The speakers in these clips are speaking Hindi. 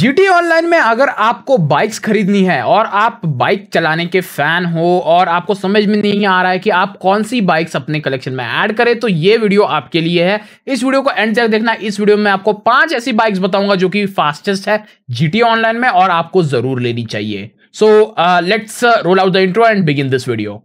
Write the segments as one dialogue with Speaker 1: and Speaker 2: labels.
Speaker 1: जीटी ऑनलाइन में अगर आपको बाइक्स खरीदनी है और आप बाइक चलाने के फैन हो और आपको समझ में नहीं आ रहा है कि आप कौन सी बाइक्स अपने कलेक्शन में ऐड करें तो ये वीडियो आपके लिए है इस वीडियो को एंड तक देखना इस वीडियो में आपको पांच ऐसी बाइक्स बताऊंगा जो कि फास्टेस्ट है जीटी ऑनलाइन में और आपको जरूर लेनी चाहिए so let's roll out the intro and begin this video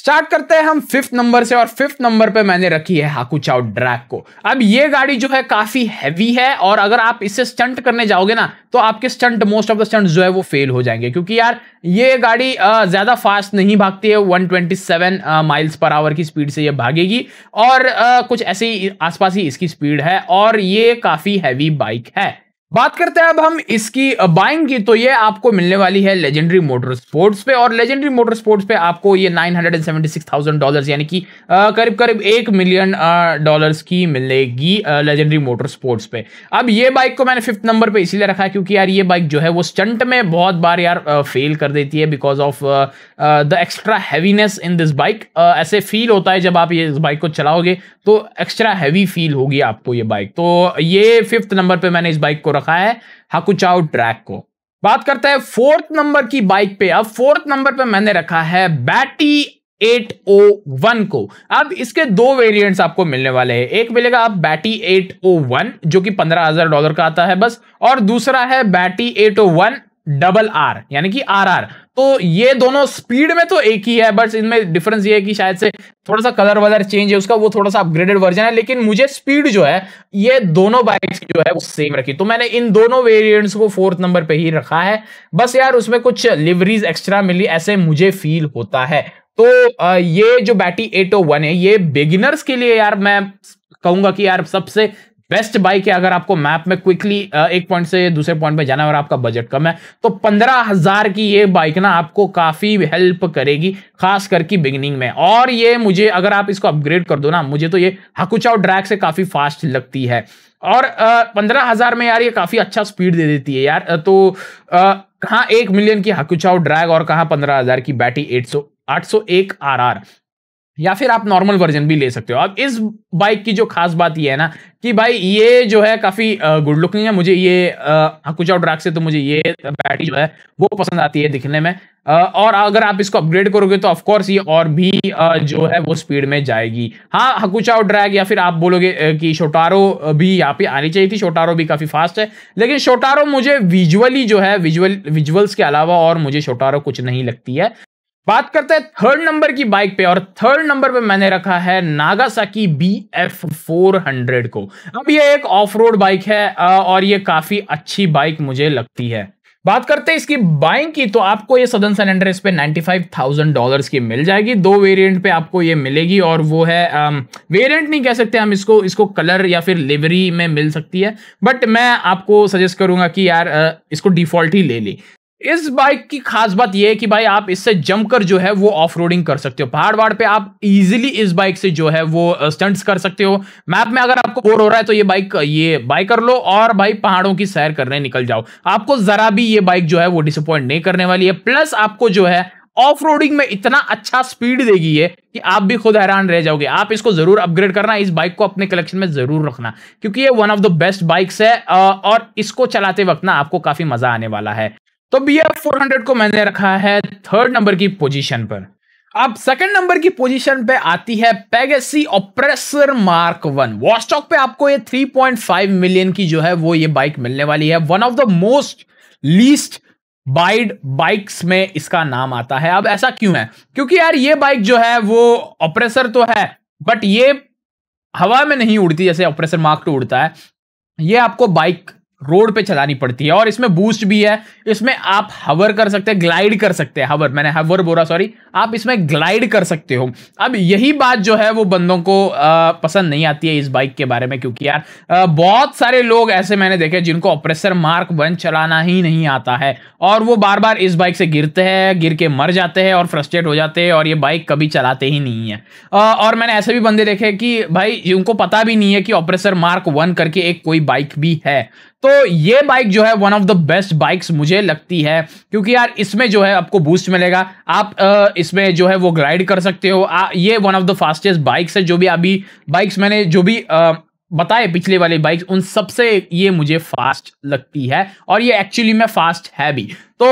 Speaker 1: start करते हैं हम फिफ्थ नंबर से और फिफ्थ नंबर पे मैंने रखी है हाकुचाओ ड्रैग को अब ये गाड़ी जो है काफी हैवी है और अगर आप इससे स्टंट करने जाओगे ना तो आपके stunt most of the stunt जो है वो फेल हो जाएंगे क्योंकि यार ये गाड़ी ज्यादा फास्ट नहीं भागती है 127 माइल्स पर आवर की स्पीड से ये भागेगी और कुछ ऐसे ही आसपास ही इसकी स्पीड है और ये काफी हैवी बाइक है बात करते हैं अब हम इसकी बाइंग की तो ये आपको मिलने वाली है लेजेंडरी मोटर स्पोर्ट्स पे और लेजेंडरी मोटर स्पोर्ट्स पे आपको ये 976,000 डॉलर्स यानी कि करीब करीब एक मिलियन डॉलर्स की मिलेगी लेजेंडरी मोटर स्पोर्ट्स पे अब ये बाइक को मैंने फिफ्थ नंबर पे इसीलिए रखा है क्योंकि यार ये बाइक जो है वो स्टंट में बहुत बार यार फेल कर देती है because of the extra heaviness in this bike ऐसे फील होता है जब आप ये इस बाइक को चलाओगे तो एक्स्ट्रा हैवी फील होगी आपको ये बाइक तो ये फिफ्थ नंबर पे मैंने इस बाइक को रखा है हाकुचाओ ट्रैक को बात करते हैं फोर्थ नंबर की बाइक पे अब फोर्थ नंबर पे मैंने रखा है बैटी 801 को अब इसके दो वेरिएंट्स आपको मिलने वाले हैं एक मिलेगा आप बैटी 801 जो कि 15000 डॉलर का आता है बस और दूसरा है बैटी 801 डबल आर यानी कि आर आर तो ये दोनों स्पीड में तो एक ही है बट इनमें डिफरेंस ये है कि शायद से थोड़ा सा कलर वलर चेंज है उसका वो थोड़ा सा अपग्रेडेड वर्जन है लेकिन मुझे स्पीड जो है ये दोनों बाइक्स जो है वो सेम रखी तो मैंने इन दोनों वेरिएंट्स को फोर्थ नंबर पे ही रखा है बस यार उसमें कुछ लिवरीज एक्स्ट्रा मिली ऐसे मुझे फील होता है तो ये जो एटो वन oh है ये बिगिनर्स के लिए यार मैं कहूंगा कि यार सबसे बेस्ट बाइक है अगर आपको मैप में क्विकली एक पॉइंट से दूसरे पॉइंट में जाना है और आपका बजट कम है तो पंद्रह हजार की ये बाइक ना आपको काफ़ी हेल्प करेगी खास करके बिगिनिंग में और ये मुझे अगर आप इसको अपग्रेड कर दो ना मुझे तो ये हकुचाओ ड्रैग से काफ़ी फास्ट लगती है और पंद्रह हजार में यार ये काफ़ी अच्छा स्पीड दे देती है यार तो कहाँ एक मिलियन की हकुचाओ ड्रैग और कहाँ पंद्रह हजार की बैटरी एट सौ आठ सौ एक आर आर या फिर आप नॉर्मल वर्जन भी ले सकते हो अब इस बाइक की जो खास बात ये है ना कि भाई ये जो है काफ़ी गुड लुकिंग है मुझे ये हाँ, कुछ और ड्राग से तो मुझे ये बैटरी जो है वो पसंद आती है दिखने में और अगर आप इसको अपग्रेड करोगे तो ऑफकोर्स ये और भी जो है वो स्पीड में जाएगी हाँ, हाँ और ड्रैग या फिर आप बोलोगे कि शोटारो भी यहाँ पे आनी चाहिए थी शोटारो भी काफ़ी फास्ट है लेकिन शोटारो मुझे विजुअली जो है विजुअल विजुअल्स के अलावा और मुझे शोटारो कुछ नहीं लगती है बात करते हैं थर्ड नंबर की बाइक पे और थर्ड नंबर पे मैंने रखा है Nagasaki B F four hundred को अब ये एक ऑफ रोड बाइक है और ये काफी अच्छी बाइक मुझे लगती है बात करते हैं इसकी बाइंग की तो आपको ये सदन सिलेंडर इस पे नाइनटी फाइव थाउजेंड डॉलर की मिल जाएगी दो वेरिएंट पे आपको ये मिलेगी और वो है वेरिएंट नहीं कह सकते हम इसको इसको कलर या फिर लिवरी में मिल सकती है बट मैं आपको सजेस्ट करूंगा कि यार आ, इसको डिफॉल्ट ही ले ली इस बाइक की खास बात यह है कि भाई आप इससे जमकर जो है वो ऑफ रोडिंग कर सकते हो पहाड़ वहाड़ पे आप इजीली इस बाइक से जो है वो स्टंट्स कर सकते हो मैप में अगर आपको बोर हो रहा है तो ये बाइक ये बाय कर लो और भाई पहाड़ों की सैर करने निकल जाओ आपको जरा भी ये बाइक जो है वो डिसअपॉइंट नहीं करने वाली है प्लस आपको जो है ऑफ रोडिंग में इतना अच्छा स्पीड देगी ये कि आप भी खुद हैरान रह जाओगे आप इसको जरूर अपग्रेड करना इस बाइक को अपने कलेक्शन में जरूर रखना क्योंकि ये one of the best bikes है और इसको चलाते वक्त ना आपको काफी मजा आने वाला है तो बी एफ फोर हंड्रेड को मैंने रखा है थर्ड नंबर की पोजीशन पर अब सेकंड नंबर की पोजीशन पे आती है Pegassi Oppressor mark one Warstock पे आपको ये 3.5 मिलियन की जो है वो ये बाइक मिलने वाली है one of the most least buyed bikes में इसका नाम आता है अब ऐसा क्यों है क्योंकि यार ये बाइक जो है वो ऑपरेसर तो है बट ये हवा में नहीं उड़ती जैसे ऑपरेसर मार्क टू उड़ता है ये आपको बाइक रोड पे चलानी पड़ती है और इसमें बूस्ट भी है इसमें आप हवर कर सकते हैं ग्लाइड कर सकते हैं हवर मैंने हवर बोला सॉरी आप इसमें ग्लाइड कर सकते हो अब यही बात जो है वो बंदों को आ, पसंद नहीं आती है इस बाइक के बारे में क्योंकि यार आ, बहुत सारे लोग ऐसे मैंने देखे जिनको ऑपरेसर मार्क वन चलाना ही नहीं आता है और वो बार बार इस बाइक से गिरते हैं गिर के मर जाते हैं और फ्रस्ट्रेट हो जाते हैं और ये बाइक कभी चलाते ही नहीं है आ, और मैंने ऐसे भी बंदे देखे कि भाई उनको पता भी नहीं है कि ऑपरेसर मार्क वन करके एक कोई बाइक भी है तो ये बाइक जो है one of the best bikes मुझे लगती है क्योंकि यार इसमें जो है आपको बूस्ट मिलेगा आप इसमें जो है वो ग्लाइड कर सकते हो आ, ये one of the fastest bikes है जो भी अभी बाइक्स मैंने जो भी आ, बताए पिछले वाले बाइक्स उन सबसे ये मुझे फास्ट लगती है और ये एक्चुअली में फास्ट है भी तो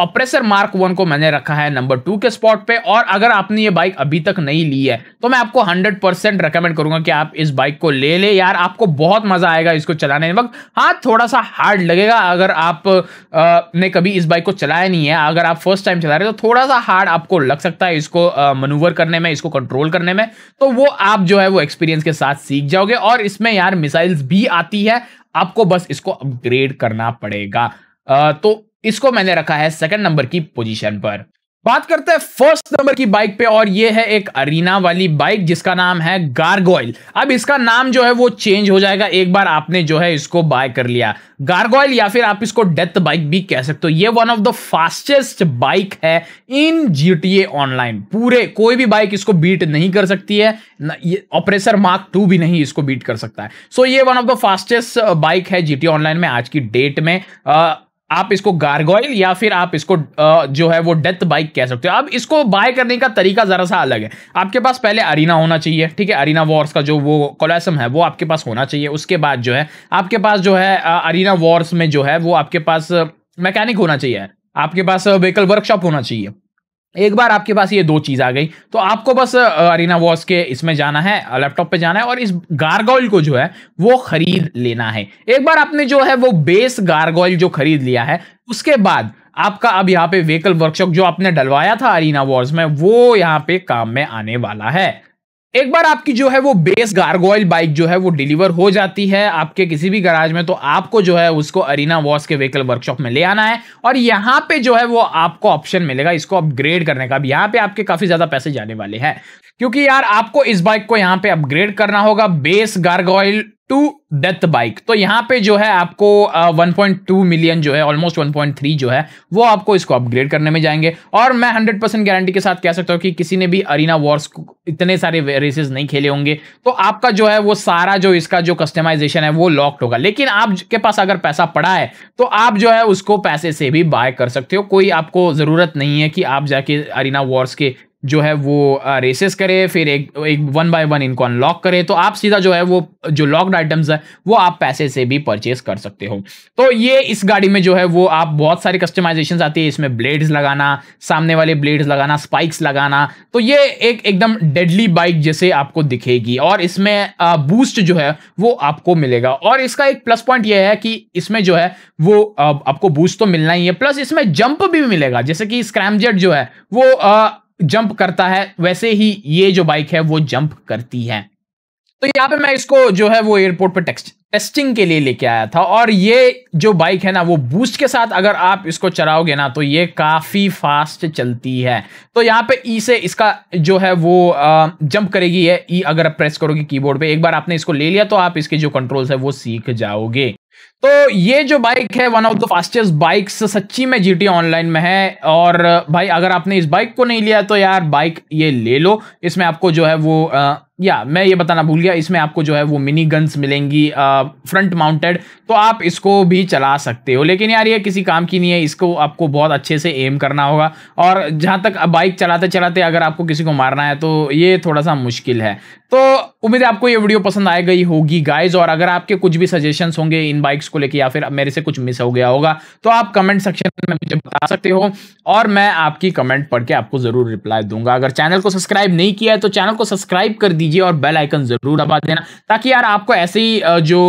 Speaker 1: ऑपरेसर मार्क वन को मैंने रखा है नंबर टू के स्पॉट पे और अगर आपने ये बाइक अभी तक नहीं ली है तो मैं आपको हंड्रेड परसेंट रिकमेंड करूंगा कि आप इस बाइक को ले ले यार आपको बहुत मजा आएगा इसको चलाने वक्त हाँ थोड़ा सा हार्ड लगेगा अगर आप आ, ने कभी इस बाइक को चलाया नहीं है अगर आप फर्स्ट टाइम चला रहे तो थोड़ा सा हार्ड आपको लग सकता है इसको मनूवर करने में इसको कंट्रोल करने में तो वो आप जो है वो एक्सपीरियंस के साथ सीख जाओगे और इसमें यार मिसाइल्स भी आती है आपको बस इसको अपग्रेड करना पड़ेगा तो इसको मैंने रखा है सेकंड नंबर की पोजीशन पर बात करते हैं फर्स्ट नंबर की बाइक पे और ये है एक अरीना वाली बाइक जिसका नाम है गार्गोइल अब इसका नाम जो है वो चेंज हो जाएगा एक बार आपने जो है इसको बाय कर लिया गार्गोइल या फिर आप इसको डेथ बाइक भी कह सकते हो ये one of the fastest bike है इन जी ऑनलाइन पूरे कोई भी बाइक इसको बीट नहीं कर सकती है ऑपरेसर मार्क टू भी नहीं इसको बीट कर सकता है सो so, ये one of the fastest bike है जी ऑनलाइन में आज की डेट में आ, आप इसको गार्गोइल या फिर आप इसको जो है वो डेथ बाइक कह सकते हो अब इसको बाय करने का तरीका ज़रा सा अलग है आपके पास पहले अरीना होना चाहिए ठीक है अरीना वॉर्स का जो वो कोलासम है वो आपके पास होना चाहिए उसके बाद जो है आपके पास जो है अरीना वॉर्स में जो है वो आपके पास मैकेनिक होना चाहिए आपके पास व्हीकल वर्कशॉप होना चाहिए एक बार आपके पास ये दो चीज़ आ गई तो आपको बस अरीना वॉस के इसमें जाना है लैपटॉप पे जाना है और इस गारगोल को जो है वो खरीद लेना है एक बार आपने जो है वो बेस गारगोल जो खरीद लिया है उसके बाद आपका अब यहाँ पे व्हीकल वर्कशॉप जो आपने डलवाया था अरीना वॉर्स में वो यहाँ पे काम में आने वाला है एक बार आपकी जो है वो बेस गार्गोइल बाइक जो है वो डिलीवर हो जाती है आपके किसी भी गराज में तो आपको जो है उसको अरीना वॉस के व्हीकल वर्कशॉप में ले आना है और यहाँ पे जो है वो आपको ऑप्शन मिलेगा इसको अपग्रेड करने का यहाँ पे आपके काफी ज्यादा पैसे जाने वाले हैं क्योंकि यार आपको इस बाइक को यहाँ पे अपग्रेड करना होगा base Gargoyle to death bike तो यहाँ पे जो है आपको 1.2 मिलियन जो है ऑलमोस्ट 1.3 जो है वो आपको इसको अपग्रेड करने में जाएंगे और मैं 100 परसेंट गारंटी के साथ कह सकता हूँ कि किसी ने भी अरीना वॉर्स इतने सारे रेसेस नहीं खेले होंगे तो आपका जो है वो सारा जो इसका जो कस्टमाइजेशन है वो लॉक्ड होगा लेकिन आपके पास अगर पैसा पड़ा है तो आप जो है उसको पैसे से भी बाय कर सकते हो कोई आपको ज़रूरत नहीं है कि आप जाके अरीना वॉर्स के जो है वो रेसेस करे फिर एक एक वन बाय वन इनको अनलॉक करे तो आप सीधा जो है वो जो लॉक्ड आइटम्स है वो आप पैसे से भी परचेस कर सकते हो तो ये इस गाड़ी में जो है वो आप बहुत सारे कस्टमाइजेशन आती है इसमें ब्लेड्स लगाना सामने वाले ब्लेड्स लगाना स्पाइक्स लगाना तो ये एक एकदम डेडली बाइक जैसे आपको दिखेगी और इसमें बूस्ट जो है वो आपको मिलेगा और इसका एक प्लस पॉइंट यह है कि इसमें जो है वो आपको बूस्ट तो मिलना ही है प्लस इसमें जंप भी मिलेगा जैसे कि स्क्रैमजेट जो है वो जंप करता है वैसे ही ये जो बाइक है वो जंप करती है तो यहाँ पे मैं इसको जो है वो एयरपोर्ट पर टेक्स्ट टेस्टिंग के लिए लेके आया था और ये जो बाइक है ना वो बूस्ट के साथ अगर आप इसको चलाओगे ना तो ये काफ़ी फास्ट चलती है तो यहाँ पे ई e से इसका जो है वो जंप करेगी है ई e अगर आप प्रेस करोगे कीबोर्ड पे एक बार आपने इसको ले लिया तो आप इसके जो कंट्रोल्स है वो सीख जाओगे तो ये जो बाइक है one of the fastest bikes सच्ची में जी ऑनलाइन में है और भाई अगर आपने इस बाइक को नहीं लिया तो यार बाइक ये ले लो इसमें आपको जो है वो आ, या मैं ये बताना भूल गया इसमें आपको जो है वो मिनी गन्स मिलेंगी फ्रंट माउंटेड तो आप इसको भी चला सकते हो लेकिन यार ये किसी काम की नहीं है इसको आपको बहुत अच्छे से एम करना होगा और जहाँ तक बाइक चलाते चलाते अगर आपको किसी को मारना है तो ये थोड़ा सा मुश्किल है तो उम्मीद है आपको ये वीडियो पसंद आ गई होगी गाइज और अगर आपके कुछ भी सजेशंस होंगे इन बाइक्स को लेकर या फिर मेरे से कुछ मिस हो गया होगा तो आप कमेंट सेक्शन में मुझे बता सकते हो और मैं आपकी कमेंट पढ़ के आपको ज़रूर रिप्लाई दूंगा अगर चैनल को सब्सक्राइब नहीं किया है तो चैनल को सब्सक्राइब कर दीजिए कीजिए और बेल आइकन ज़रूर दबा देना ताकि यार आपको ऐसे ही जो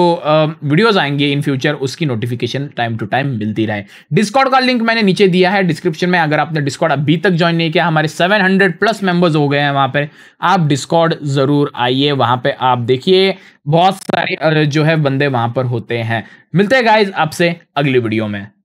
Speaker 1: वीडियोज़ आएंगे इन फ्यूचर उसकी नोटिफिकेशन टाइम टू टाइम मिलती रहे डिस्कॉर्ड का लिंक मैंने नीचे दिया है डिस्क्रिप्शन में अगर आपने डिस्कॉर्ड अभी तक ज्वाइन नहीं किया हमारे सेवन प्लस मेंबर्स हो गए हैं वहां पर आप डिस्कॉर्ड ज़रूर आइए वहां पर आप देखिए बहुत सारे जो है बंदे वहां पर होते हैं मिलते हैं गाइज आपसे अगली वीडियो में